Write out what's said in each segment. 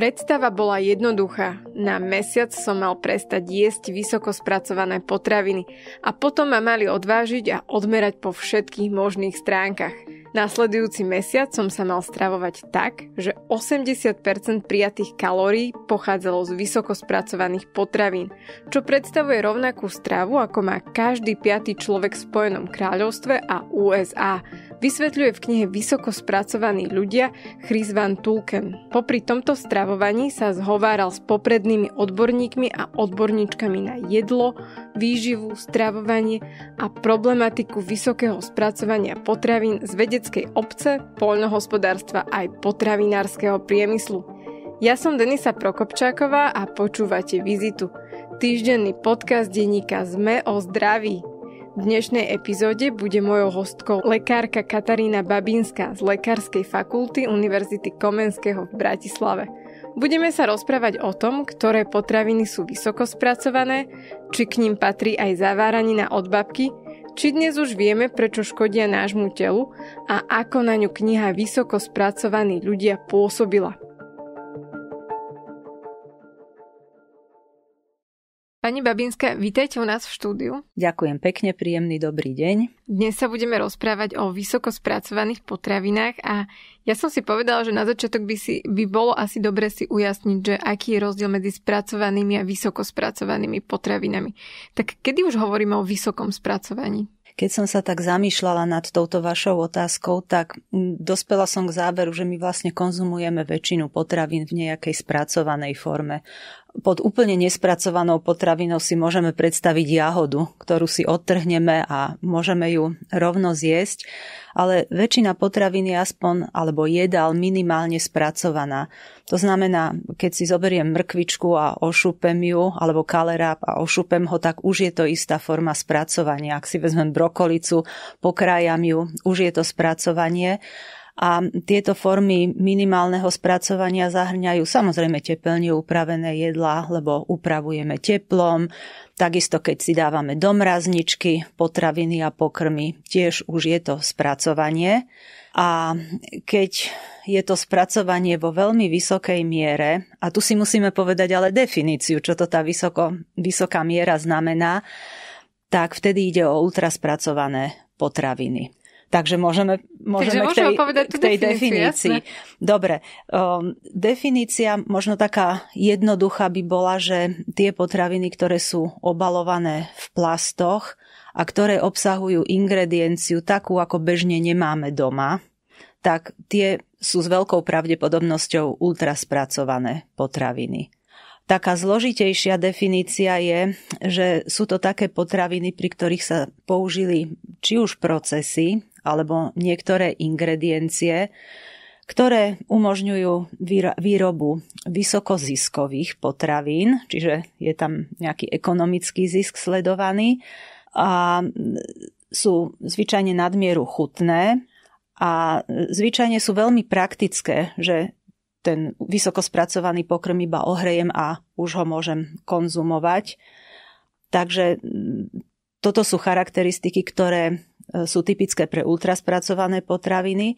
Predstava bola jednoduchá. Na mesiac som mal prestať jesť vysoko spracované potraviny a potom ma mali odvážiť a odmerať po všetkých možných stránkach. Nasledujúci mesiac som sa mal stravovať tak, že 80% prijatých kalórií pochádzalo z vysoko spracovaných potravín, čo predstavuje rovnakú stravu, ako má každý piatý človek v Spojenom kráľovstve a USA – vysvetľuje v knihe Vysoko spracovaní ľudia Chris Van Tulken. Popri tomto stravovaní sa zhováral s poprednými odborníkmi a odborníčkami na jedlo, výživu, stravovanie a problematiku vysokého spracovania potravín z vedeckej obce, poľnohospodárstva aj potravinárskeho priemyslu. Ja som Denisa Prokopčáková a počúvate Vizitu, týždenný podcast denníka ZME o zdraví, v dnešnej epizóde bude mojou hostkou lekárka Katarína Babinská z Lekárskej fakulty Univerzity Komenského v Bratislave. Budeme sa rozprávať o tom, ktoré potraviny sú vysoko spracované, či k ním patrí aj zaváranina od babky, či dnes už vieme, prečo škodia nášmu telu a ako na ňu kniha Vysoko spracovaní ľudia pôsobila. Pani Babinská, vítajte u nás v štúdiu. Ďakujem pekne, príjemný dobrý deň. Dnes sa budeme rozprávať o vysoko spracovaných potravinách a ja som si povedala, že na začiatok by, si, by bolo asi dobre si ujasniť, že aký je rozdiel medzi spracovanými a vysoko spracovanými potravinami. Tak kedy už hovoríme o vysokom spracovaní? Keď som sa tak zamýšľala nad touto vašou otázkou, tak mm, dospela som k záveru, že my vlastne konzumujeme väčšinu potravín v nejakej spracovanej forme. Pod úplne nespracovanou potravinou si môžeme predstaviť jahodu, ktorú si odtrhneme a môžeme ju rovno zjesť, ale väčšina potravín je aspoň alebo jedal minimálne spracovaná. To znamená, keď si zoberiem mrkvičku a ošupem ju, alebo kaleráb a ošupem ho, tak už je to istá forma spracovania. Ak si vezmem brokolicu, pokrájam ju, už je to spracovanie a tieto formy minimálneho spracovania zahrňajú samozrejme tepelne upravené jedlá, lebo upravujeme teplom, Takisto, keď si dávame do mrazničky potraviny a pokrmy, tiež už je to spracovanie. A keď je to spracovanie vo veľmi vysokej miere, a tu si musíme povedať ale definíciu, čo to tá vysoko, vysoká miera znamená, tak vtedy ide o ultraspracované potraviny. Takže môžeme, môžeme Takže k tej, povedať k tej definícii. definícii. Dobre, um, definícia možno taká jednoduchá by bola, že tie potraviny, ktoré sú obalované v plastoch a ktoré obsahujú ingredienciu takú, ako bežne nemáme doma, tak tie sú s veľkou pravdepodobnosťou ultraspracované potraviny. Taká zložitejšia definícia je, že sú to také potraviny, pri ktorých sa použili či už procesy, alebo niektoré ingrediencie, ktoré umožňujú výrobu vysokoziskových potravín, čiže je tam nejaký ekonomický zisk sledovaný a sú zvyčajne nadmieru chutné a zvyčajne sú veľmi praktické, že ten vysoko spracovaný pokrm iba ohrejem a už ho môžem konzumovať. Takže toto sú charakteristiky, ktoré E, sú typické pre ultraspracované potraviny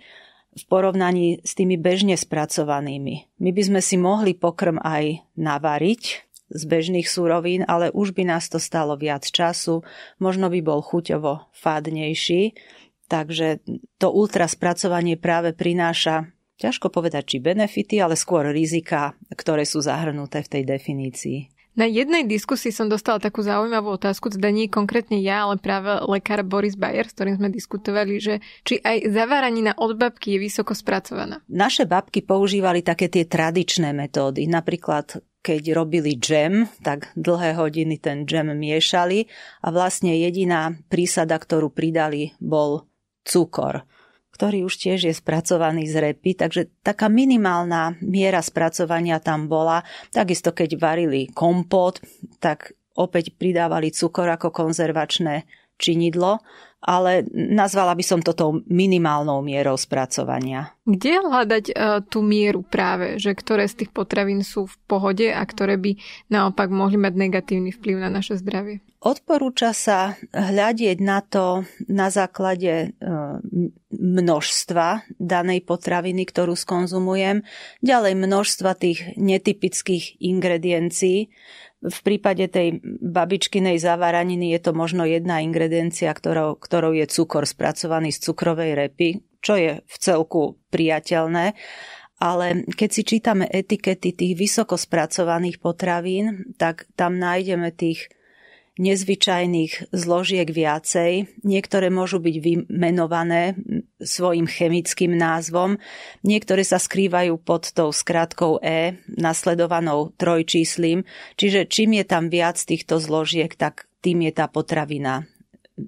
v porovnaní s tými bežne spracovanými. My by sme si mohli pokrm aj navariť z bežných súrovín, ale už by nás to stalo viac času, možno by bol chuťovo fádnejší, takže to ultraspracovanie práve prináša ťažko povedať, či benefity, ale skôr rizika, ktoré sú zahrnuté v tej definícii. Na jednej diskusii som dostala takú zaujímavú otázku, teda nie konkrétne ja, ale práve lekár Boris Bayer, s ktorým sme diskutovali, že či aj zaváranina od babky je vysoko spracovaná. Naše babky používali také tie tradičné metódy, napríklad keď robili džem, tak dlhé hodiny ten džem miešali a vlastne jediná prísada, ktorú pridali, bol cukor ktorý už tiež je spracovaný z repy, takže taká minimálna miera spracovania tam bola. Takisto keď varili kompot, tak opäť pridávali cukor ako konzervačné činidlo, ale nazvala by som to tou minimálnou mierou spracovania. Kde hľadať e, tú mieru práve, že ktoré z tých potravín sú v pohode a ktoré by naopak mohli mať negatívny vplyv na naše zdravie? Odporúča sa hľadiť na to na základe e, množstva danej potraviny, ktorú skonzumujem, ďalej množstva tých netypických ingrediencií. V prípade tej babičkinej zavaraniny je to možno jedna ingrediencia, ktorou, ktorou je cukor spracovaný z cukrovej repy, čo je v celku priateľné. Ale keď si čítame etikety tých vysoko spracovaných potravín, tak tam nájdeme tých nezvyčajných zložiek viacej. Niektoré môžu byť vymenované svojim chemickým názvom. Niektoré sa skrývajú pod tou skratkou E, nasledovanou trojčíslím, čiže čím je tam viac týchto zložiek, tak tým je tá potravina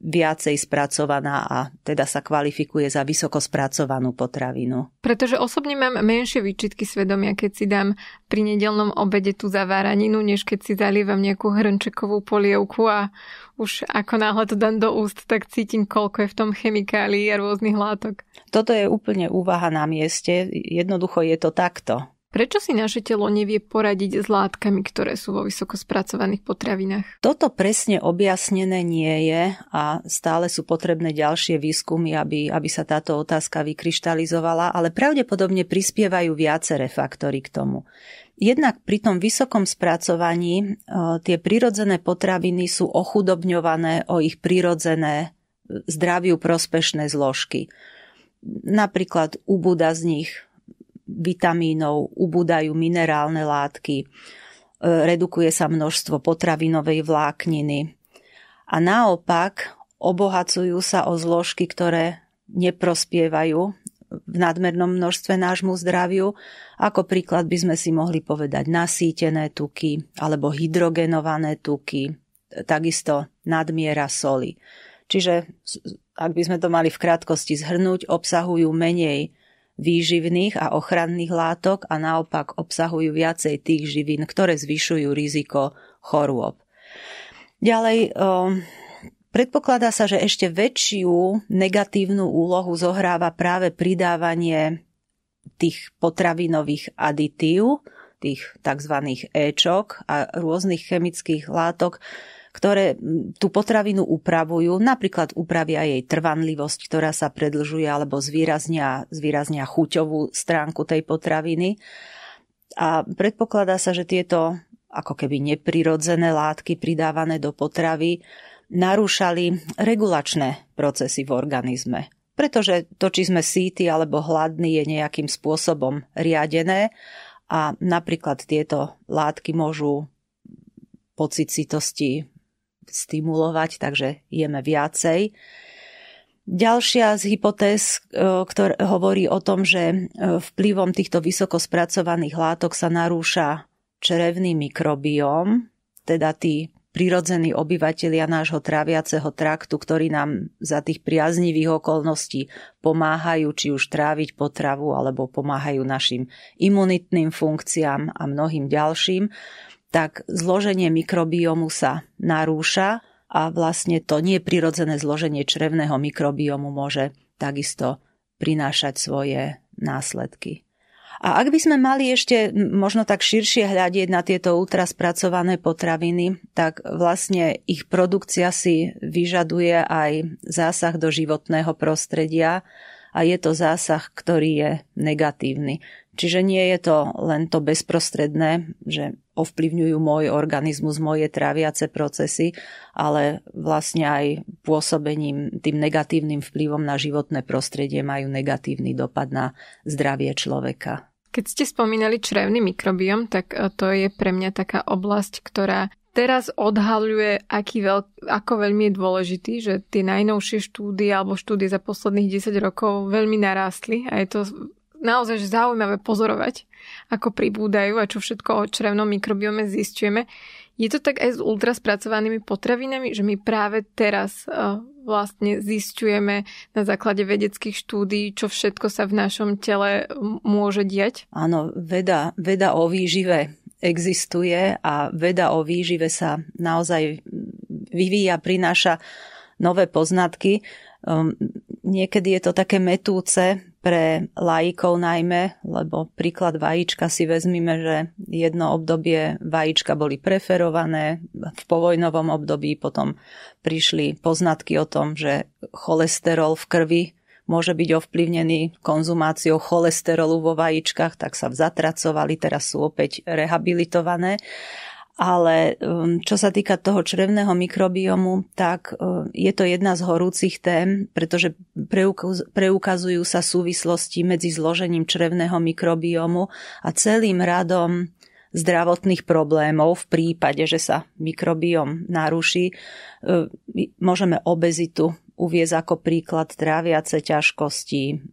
viacej spracovaná a teda sa kvalifikuje za vysoko spracovanú potravinu. Pretože osobne mám menšie výčitky svedomia, keď si dám pri nedelnom obede tú zaváraninu, než keď si zalievam nejakú hrnčekovú polievku a už ako náhle to dám do úst, tak cítim, koľko je v tom chemikálií a rôznych látok. Toto je úplne úvaha na mieste. Jednoducho je to takto. Prečo si naše telo nevie poradiť s látkami, ktoré sú vo vysoko spracovaných potravinách? Toto presne objasnené nie je a stále sú potrebné ďalšie výskumy, aby, aby sa táto otázka vykryštalizovala, ale pravdepodobne prispievajú viaceré faktory k tomu. Jednak pri tom vysokom spracovaní e, tie prírodzené potraviny sú ochudobňované o ich prírodzené e, zdraviu prospešné zložky. Napríklad ubúda z nich vitamínov, ubúdajú minerálne látky, e, redukuje sa množstvo potravinovej vlákniny. A naopak obohacujú sa o zložky, ktoré neprospievajú v nadmernom množstve nášmu zdraviu. Ako príklad by sme si mohli povedať nasýtené tuky alebo hydrogenované tuky, takisto nadmiera soli. Čiže, ak by sme to mali v krátkosti zhrnúť, obsahujú menej výživných a ochranných látok a naopak obsahujú viacej tých živín, ktoré zvyšujú riziko chorôb. Ďalej, ehm, Predpokladá sa, že ešte väčšiu negatívnu úlohu zohráva práve pridávanie tých potravinových aditív, tých tzv. Ečok a rôznych chemických látok, ktoré tú potravinu upravujú, napríklad upravia jej trvanlivosť, ktorá sa predlžuje alebo zvýraznia, zvýraznia chuťovú stránku tej potraviny. A predpokladá sa, že tieto ako keby neprirodzené látky pridávané do potravy narúšali regulačné procesy v organizme. Pretože to, či sme síti alebo hladní, je nejakým spôsobom riadené a napríklad tieto látky môžu pocit sitosti stimulovať, takže jeme viacej. Ďalšia z hypotéz, e, ktorá hovorí o tom, že e, vplyvom týchto vysoko spracovaných látok sa narúša črevný mikrobióm, teda tí prirodzení obyvatelia nášho tráviaceho traktu, ktorí nám za tých priaznivých okolností pomáhajú či už tráviť potravu alebo pomáhajú našim imunitným funkciám a mnohým ďalším tak zloženie mikrobiomu sa narúša a vlastne to neprirodzené zloženie črevného mikrobiomu môže takisto prinášať svoje následky. A ak by sme mali ešte možno tak širšie hľadieť na tieto ultraspracované potraviny, tak vlastne ich produkcia si vyžaduje aj zásah do životného prostredia a je to zásah, ktorý je negatívny. Čiže nie je to len to bezprostredné, že ovplyvňujú môj organizmus, moje tráviace procesy, ale vlastne aj pôsobením, tým negatívnym vplyvom na životné prostredie majú negatívny dopad na zdravie človeka. Keď ste spomínali črevný mikrobiom, tak e, to je pre mňa taká oblasť, ktorá teraz odhaľuje, aký veľk, ako veľmi je dôležitý, že tie najnovšie štúdie alebo štúdie za posledných 10 rokov veľmi narástli a je to naozaj zaujímavé pozorovať, ako pribúdajú a čo všetko o črevnom mikrobiome zistujeme. Je to tak aj s ultraspracovanými potravinami, že my práve teraz e, vlastne zistujeme na základe vedeckých štúdí, čo všetko sa v našom tele môže diať? Áno, veda, veda o výžive existuje a veda o výžive sa naozaj vyvíja, prináša nové poznatky. Um, niekedy je to také metúce, pre laikov najmä, lebo príklad vajíčka si vezmime, že jedno obdobie vajíčka boli preferované, v povojnovom období potom prišli poznatky o tom, že cholesterol v krvi môže byť ovplyvnený konzumáciou cholesterolu vo vajíčkach, tak sa zatracovali, teraz sú opäť rehabilitované ale um, čo sa týka toho črevného mikrobiomu, tak uh, je to jedna z horúcich tém, pretože preukazujú sa súvislosti medzi zložením črevného mikrobiomu a celým radom zdravotných problémov v prípade, že sa mikrobiom naruší. Uh, môžeme obezitu uviez ako príklad tráviace ťažkosti,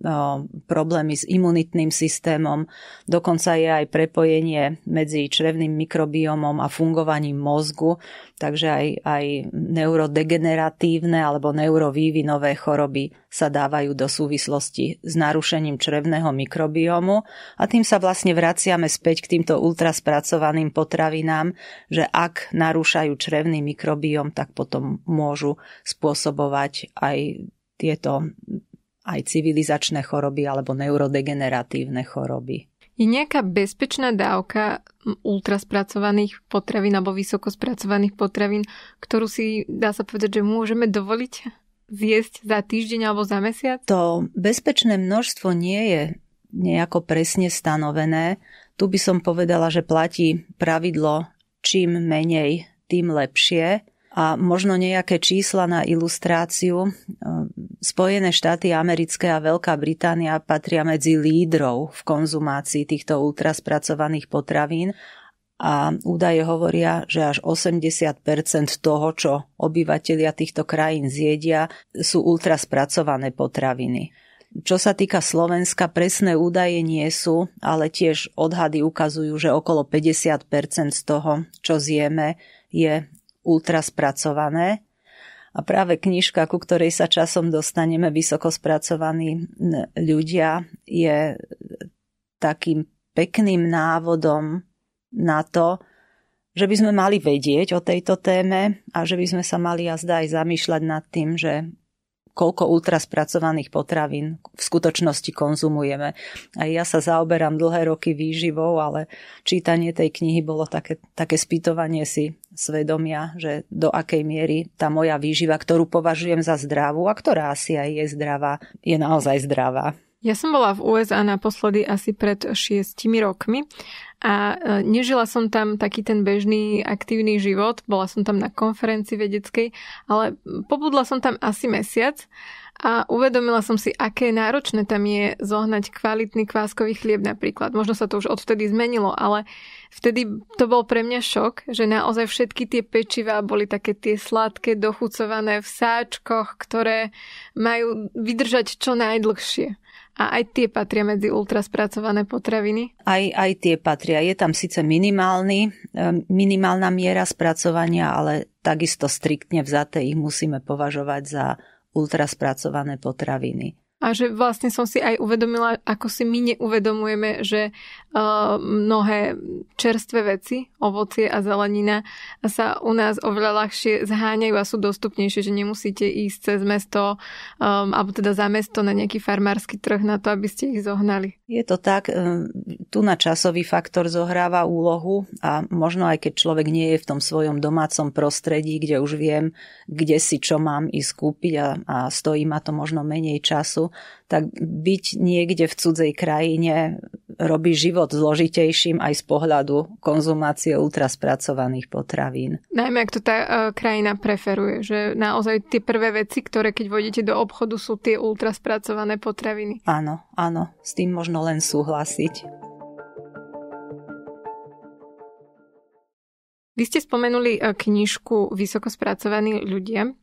problémy s imunitným systémom, dokonca je aj prepojenie medzi črevným mikrobiomom a fungovaním mozgu, takže aj, aj neurodegeneratívne alebo neurovývinové choroby sa dávajú do súvislosti s narušením črevného mikrobiomu a tým sa vlastne vraciame späť k týmto ultraspracovaným potravinám, že ak narúšajú črevný mikrobiom, tak potom môžu spôsobovať aj tieto aj civilizačné choroby alebo neurodegeneratívne choroby. Je nejaká bezpečná dávka ultraspracovaných potravín alebo vysoko spracovaných potravín, ktorú si dá sa povedať, že môžeme dovoliť zjesť za týždeň alebo za mesiac? To bezpečné množstvo nie je nejako presne stanovené. Tu by som povedala, že platí pravidlo čím menej, tým lepšie a možno nejaké čísla na ilustráciu. Ehm, Spojené štáty americké a Veľká Británia patria medzi lídrov v konzumácii týchto ultraspracovaných potravín a údaje hovoria, že až 80% toho, čo obyvatelia týchto krajín zjedia, sú ultraspracované potraviny. Čo sa týka Slovenska, presné údaje nie sú, ale tiež odhady ukazujú, že okolo 50% z toho, čo zjeme, je ultra spracované. A práve knižka, ku ktorej sa časom dostaneme, vysoko spracovaní ľudia, je takým pekným návodom na to, že by sme mali vedieť o tejto téme a že by sme sa mali jazda aj zamýšľať nad tým, že koľko ultraspracovaných potravín v skutočnosti konzumujeme. A ja sa zaoberám dlhé roky výživou, ale čítanie tej knihy bolo také, také spýtovanie si svedomia, že do akej miery tá moja výživa, ktorú považujem za zdravú a ktorá asi aj je zdravá, je naozaj zdravá. Ja som bola v USA naposledy asi pred šiestimi rokmi a e, nežila som tam taký ten bežný aktívny život, bola som tam na konferencii vedeckej, ale pobudla som tam asi mesiac a uvedomila som si, aké náročné tam je zohnať kvalitný kváskový chlieb napríklad. Možno sa to už odvtedy zmenilo, ale vtedy to bol pre mňa šok, že naozaj všetky tie pečivá boli také tie sladké, dochucované v sáčkoch, ktoré majú vydržať čo najdlhšie. A aj tie patria medzi ultraspracované potraviny? Aj, aj tie patria. Je tam síce minimálny, e, minimálna miera spracovania, ale takisto striktne vzaté ich musíme považovať za ultraspracované potraviny a že vlastne som si aj uvedomila, ako si my neuvedomujeme, že uh, mnohé čerstvé veci, ovocie a zelenina sa u nás oveľa ľahšie zháňajú a sú dostupnejšie, že nemusíte ísť cez mesto um, alebo teda za mesto na nejaký farmársky trh na to, aby ste ich zohnali. Je to tak, eh, tu na časový faktor zohráva úlohu a možno aj keď človek nie je v tom svojom domácom prostredí, kde už viem, kde si čo mám ísť kúpiť a, a stojí ma to možno menej času, tak byť niekde v cudzej krajine robí život zložitejším aj z pohľadu konzumácie ultraspracovaných potravín. Najmä ak to tá uh, krajina preferuje, že naozaj tie prvé veci, ktoré keď vodíte do obchodu, sú tie ultraspracované potraviny. Áno, áno, s tým možno len súhlasiť. Vy ste spomenuli e, knižku Vysoko spracovaní ľudia.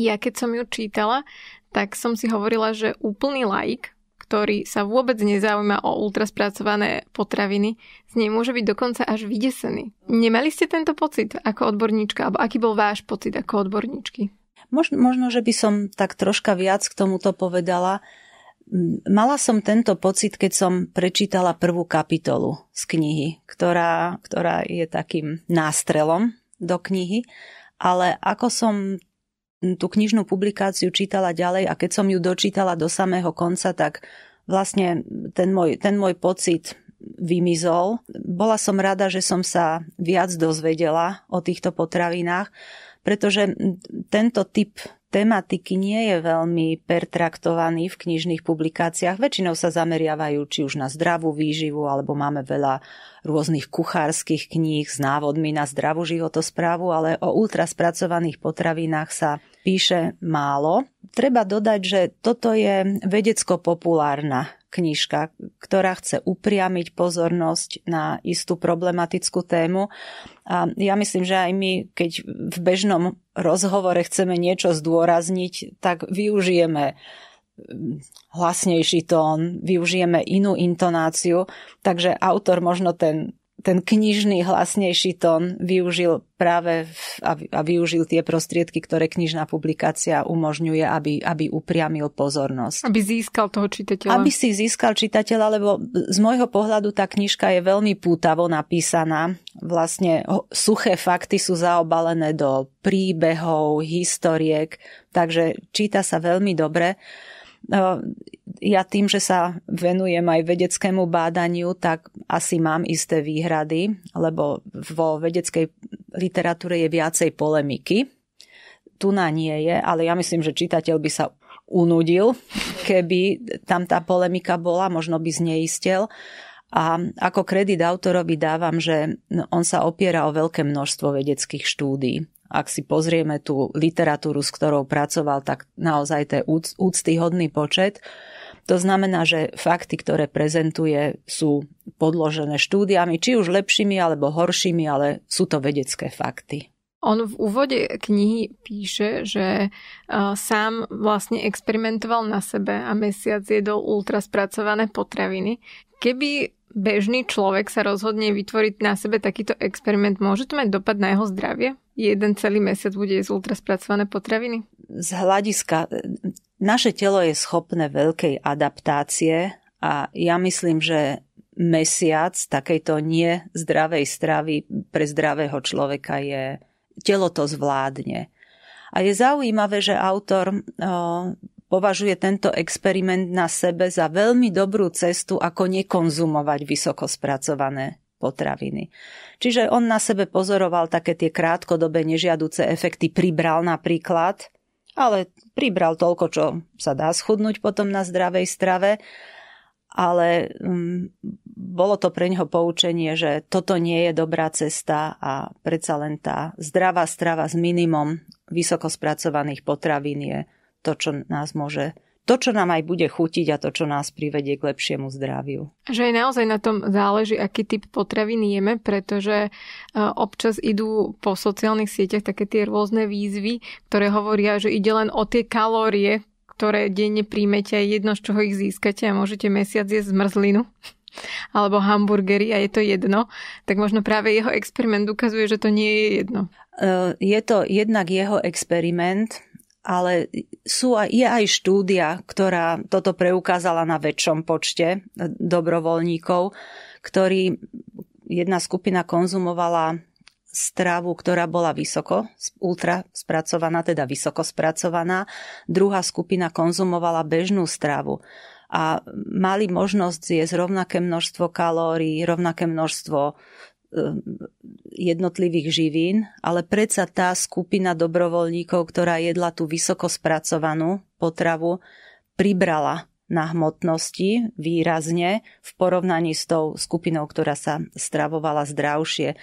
Ja keď som ju čítala, tak som si hovorila, že úplný laik, ktorý sa vôbec nezaujíma o ultraspracované potraviny, z nej môže byť dokonca až vydesený. Nemali ste tento pocit ako odborníčka, alebo aký bol váš pocit ako odborníčky? Možno, možno že by som tak troška viac k tomuto povedala. Mm, mala som tento pocit, keď som prečítala prvú kapitolu z knihy, ktorá, ktorá je takým nástrelom do knihy, ale ako som tú knižnú publikáciu čítala ďalej a keď som ju dočítala do samého konca, tak vlastne ten môj, ten môj pocit vymizol. Bola som rada, že som sa viac dozvedela o týchto potravinách, pretože tento typ tematiky nie je veľmi pertraktovaný v knižných publikáciách. Väčšinou sa zameriavajú či už na zdravú výživu, alebo máme veľa rôznych kuchárskych kníh s návodmi na zdravú životosprávu, ale o ultraspracovaných potravinách sa píše málo. Treba dodať, že toto je vedecko-populárna knižka, ktorá chce upriamiť pozornosť na istú problematickú tému. A ja myslím, že aj my, keď v bežnom rozhovore chceme niečo zdôrazniť, tak využijeme mm, hlasnejší tón, využijeme inú intonáciu, takže autor možno ten ten knižný hlasnejší tón využil práve v, a využil tie prostriedky, ktoré knižná publikácia umožňuje, aby, aby upriamil pozornosť. Aby získal toho čitateľa. Aby si získal čitateľa, lebo z môjho pohľadu tá knižka je veľmi pútavo napísaná. Vlastne suché fakty sú zaobalené do príbehov, historiek, takže číta sa veľmi dobre. No, ja tým, že sa venujem aj vedeckému bádaniu, tak asi mám isté výhrady, lebo vo vedeckej literatúre je viacej polemiky. Tu na nie je, ale ja myslím, že čitateľ by sa unudil, keby tam tá polemika bola, možno by zneistel. A ako kredit autorovi dávam, že on sa opiera o veľké množstvo vedeckých štúdí ak si pozrieme tú literatúru, s ktorou pracoval, tak naozaj to je úctyhodný počet. To znamená, že fakty, ktoré prezentuje, sú podložené štúdiami, či už lepšími alebo horšími, ale sú to vedecké fakty. On v úvode knihy píše, že e, sám vlastne experimentoval na sebe a mesiac jedol ultraspracované potraviny. Keby bežný človek sa rozhodne vytvoriť na sebe takýto experiment, môže to mať dopad na jeho zdravie? jeden celý mesiac bude jesť ultraspracované potraviny? Z hľadiska, naše telo je schopné veľkej adaptácie a ja myslím, že mesiac takejto nie zdravej stravy pre zdravého človeka je, telo to zvládne. A je zaujímavé, že autor o, považuje tento experiment na sebe za veľmi dobrú cestu, ako nekonzumovať vysoko spracované potraviny. Čiže on na sebe pozoroval také tie krátkodobé nežiaduce efekty, pribral napríklad, ale pribral toľko, čo sa dá schudnúť potom na zdravej strave, ale um, bolo to pre neho poučenie, že toto nie je dobrá cesta a predsa len tá zdravá strava s minimum vysokospracovaných potravín je to, čo nás môže to, čo nám aj bude chutiť a to, čo nás privedie k lepšiemu zdraviu. Že aj naozaj na tom záleží, aký typ potravín jeme, pretože e, občas idú po sociálnych sieťach také tie rôzne výzvy, ktoré hovoria, že ide len o tie kalórie, ktoré denne príjmete a jedno, z čoho ich získate a môžete mesiac jesť zmrzlinu alebo hamburgery a je to jedno, tak možno práve jeho experiment ukazuje, že to nie je jedno. E, je to jednak jeho experiment, ale sú, je aj štúdia, ktorá toto preukázala na väčšom počte dobrovoľníkov, ktorí jedna skupina konzumovala stravu, ktorá bola vysoko, ultra spracovaná, teda vysoko spracovaná. Druhá skupina konzumovala bežnú stravu a mali možnosť zjesť rovnaké množstvo kalórií, rovnaké množstvo Eh, jednotlivých živín, ale predsa tá skupina dobrovoľníkov, ktorá jedla tú vysoko spracovanú potravu, pribrala na hmotnosti výrazne v porovnaní s tou skupinou, ktorá sa stravovala zdravšie.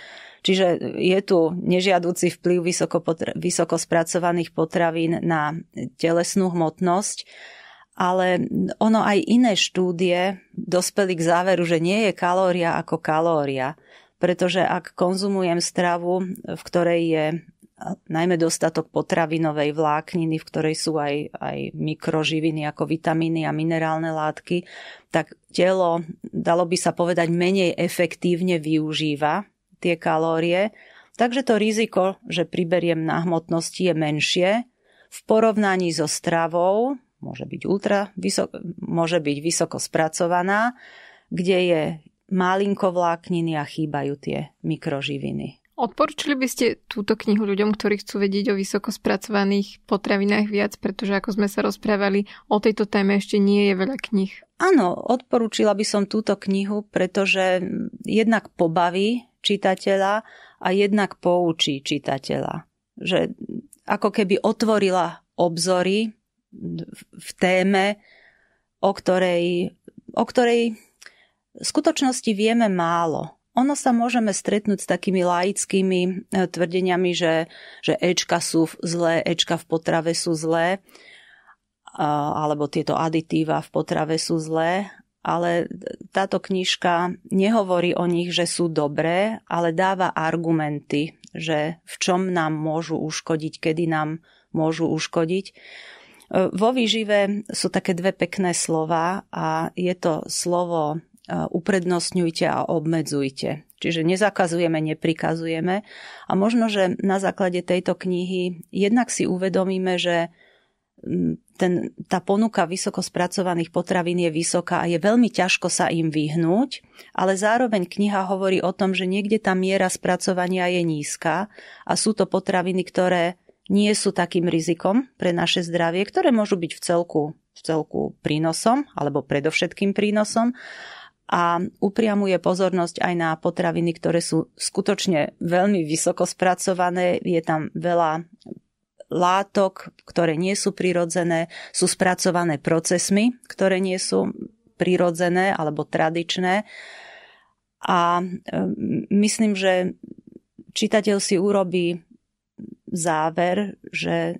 Čiže je tu nežiaduci vplyv vysoko, potra- vysoko spracovaných potravín na telesnú hmotnosť, ale ono aj iné štúdie dospeli k záveru, že nie je kalória ako kalória pretože ak konzumujem stravu, v ktorej je najmä dostatok potravinovej vlákniny, v ktorej sú aj, aj mikroživiny ako vitamíny a minerálne látky, tak telo, dalo by sa povedať, menej efektívne využíva tie kalórie. Takže to riziko, že priberiem na hmotnosti, je menšie v porovnaní so stravou, môže byť ultra vysok, môže byť vysoko spracovaná, kde je malinko vlákniny a chýbajú tie mikroživiny. Odporúčili by ste túto knihu ľuďom, ktorí chcú vedieť o vysoko spracovaných potravinách viac, pretože ako sme sa rozprávali, o tejto téme ešte nie je veľa knih. Áno, odporúčila by som túto knihu, pretože jednak pobaví čitateľa a jednak poučí čitateľa. Že ako keby otvorila obzory v téme, o ktorej, o ktorej v skutočnosti vieme málo. Ono sa môžeme stretnúť s takými laickými e, tvrdeniami, že, že Ečka sú zlé, Ečka v potrave sú zlé, alebo tieto aditíva v potrave sú zlé, ale táto knižka nehovorí o nich, že sú dobré, ale dáva argumenty, že v čom nám môžu uškodiť, kedy nám môžu uškodiť. E, vo výžive sú také dve pekné slova a je to slovo uprednostňujte a obmedzujte. Čiže nezakazujeme, neprikazujeme. A možno, že na základe tejto knihy jednak si uvedomíme, že mm, ten, tá ponuka vysoko spracovaných potravín je vysoká a je veľmi ťažko sa im vyhnúť, ale zároveň kniha hovorí o tom, že niekde tá miera spracovania je nízka a sú to potraviny, ktoré nie sú takým rizikom pre naše zdravie, ktoré môžu byť v celku, v celku prínosom alebo predovšetkým prínosom a upriamuje pozornosť aj na potraviny, ktoré sú skutočne veľmi vysoko spracované. Je tam veľa látok, ktoré nie sú prirodzené, sú spracované procesmi, ktoré nie sú prirodzené alebo tradičné. A e, myslím, že čitateľ si urobí záver, že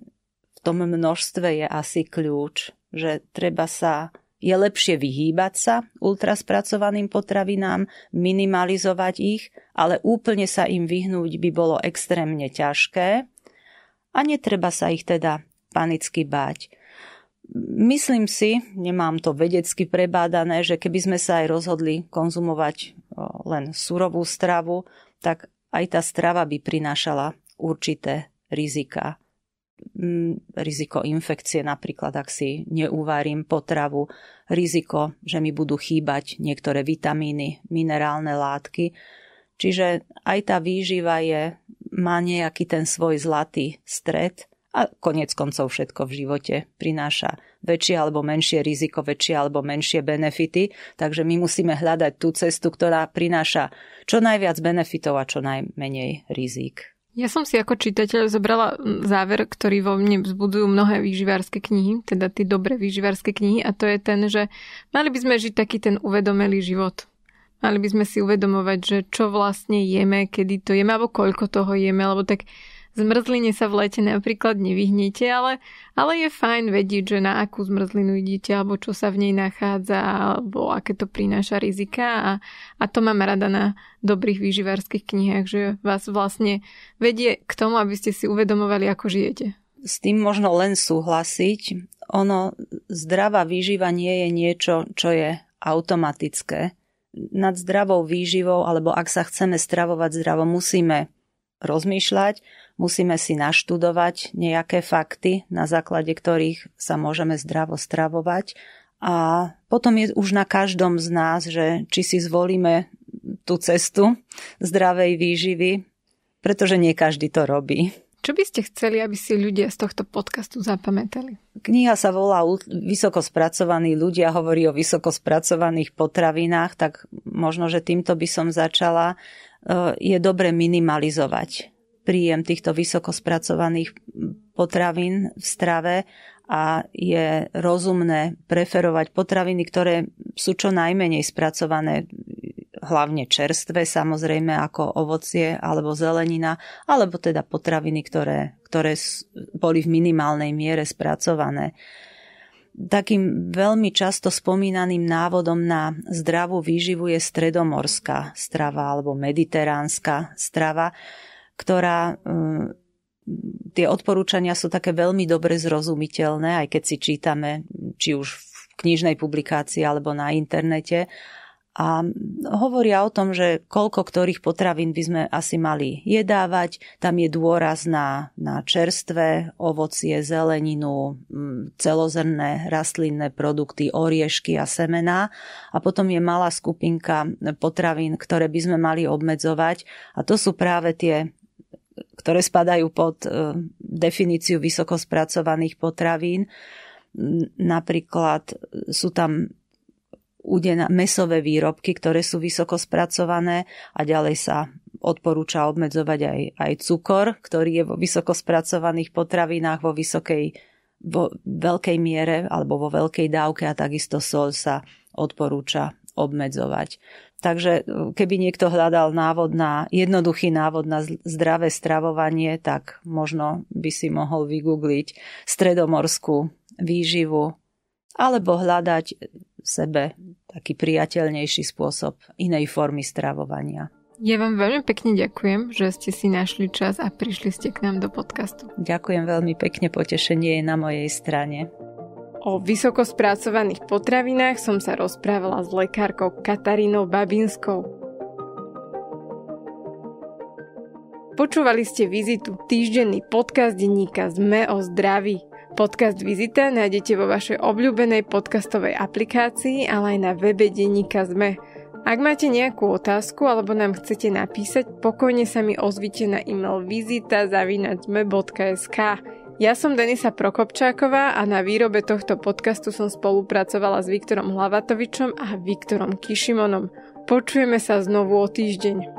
v tom množstve je asi kľúč, že treba sa je lepšie vyhýbať sa ultraspracovaným potravinám, minimalizovať ich, ale úplne sa im vyhnúť by bolo extrémne ťažké a netreba sa ich teda panicky báť. Myslím si, nemám to vedecky prebádané, že keby sme sa aj rozhodli konzumovať len surovú stravu, tak aj tá strava by prinášala určité rizika riziko infekcie napríklad, ak si neuvarím potravu, riziko, že mi budú chýbať niektoré vitamíny, minerálne látky. Čiže aj tá výživa je, má nejaký ten svoj zlatý stred a konec koncov všetko v živote prináša väčšie alebo menšie riziko, väčšie alebo menšie benefity, takže my musíme hľadať tú cestu, ktorá prináša čo najviac benefitov a čo najmenej rizík. Ja som si ako čitateľ zobrala záver, ktorý vo mne vzbudzujú mnohé výživárske knihy, teda tie dobré výživárske knihy a to je ten, že mali by sme žiť taký ten uvedomelý život. Mali by sme si uvedomovať, že čo vlastne jeme, kedy to jeme, alebo koľko toho jeme, alebo tak Zmrzline sa v lete napríklad nevyhnete, ale, ale je fajn vedieť, že na akú zmrzlinu idete, alebo čo sa v nej nachádza, alebo aké to prináša rizika. A, a to mám rada na dobrých výživárskych knihách, že vás vlastne vedie k tomu, aby ste si uvedomovali, ako žijete. S tým možno len súhlasiť. Ono, zdravá výživa nie je niečo, čo je automatické. Nad zdravou výživou, alebo ak sa chceme stravovať zdravo, musíme rozmýšľať, Musíme si naštudovať nejaké fakty, na základe ktorých sa môžeme zdravo stravovať a potom je už na každom z nás, že či si zvolíme tú cestu zdravej výživy, pretože nie každý to robí. Čo by ste chceli, aby si ľudia z tohto podcastu zapamätali? Kniha sa volá Vysoko spracovaní ľudia, hovorí o vysoko spracovaných potravinách, tak možno, že týmto by som začala. E, je dobre minimalizovať príjem týchto vysoko spracovaných potravín v strave a je rozumné preferovať potraviny, ktoré sú čo najmenej spracované, hlavne čerstvé samozrejme ako ovocie alebo zelenina, alebo teda potraviny, ktoré, ktoré boli v minimálnej miere spracované. Takým veľmi často spomínaným návodom na zdravú výživu je stredomorská strava alebo mediteránska strava ktorá e, tie odporúčania sú také veľmi dobre zrozumiteľné, aj keď si čítame, či už v knižnej publikácii alebo na internete. A hovoria o tom, že koľko ktorých potravín by sme asi mali jedávať. Tam je dôraz na, na čerstvé ovocie, zeleninu, celozrné rastlinné produkty, oriešky a semená. A potom je malá skupinka potravín, ktoré by sme mali obmedzovať. A to sú práve tie ktoré spadajú pod e, definíciu vysoko spracovaných potravín. Napríklad sú tam udená, mesové výrobky, ktoré sú vysoko spracované a ďalej sa odporúča obmedzovať aj, aj cukor, ktorý je vo vysoko spracovaných potravinách vo vysokej vo veľkej miere alebo vo veľkej dávke a takisto sol sa odporúča obmedzovať. Takže e, keby niekto hľadal návod na, jednoduchý návod na zdravé stravovanie, tak možno by si mohol vygoogliť stredomorskú výživu alebo hľadať sebe taký priateľnejší spôsob inej formy stravovania. Ja vám veľmi pekne ďakujem, že ste si našli čas a prišli ste k nám do podcastu. Ďakujem veľmi pekne, potešenie je na mojej strane. O vysoko spracovaných potravinách som sa rozprávala s lekárkou Katarínou Babinskou. Počúvali ste Vizitu, týždenný podcast denníka ZME o zdraví. Podcast Vizita nájdete vo vašej obľúbenej podcastovej aplikácii, ale aj na webe denníka ZME. Ak máte nejakú otázku alebo nám chcete napísať, pokojne sa mi ozvite na e-mail vizita.zme.sk. Ja som Denisa Prokopčáková a na výrobe tohto podcastu som spolupracovala s Viktorom Hlavatovičom a Viktorom Kišimonom. Počujeme sa znovu o týždeň.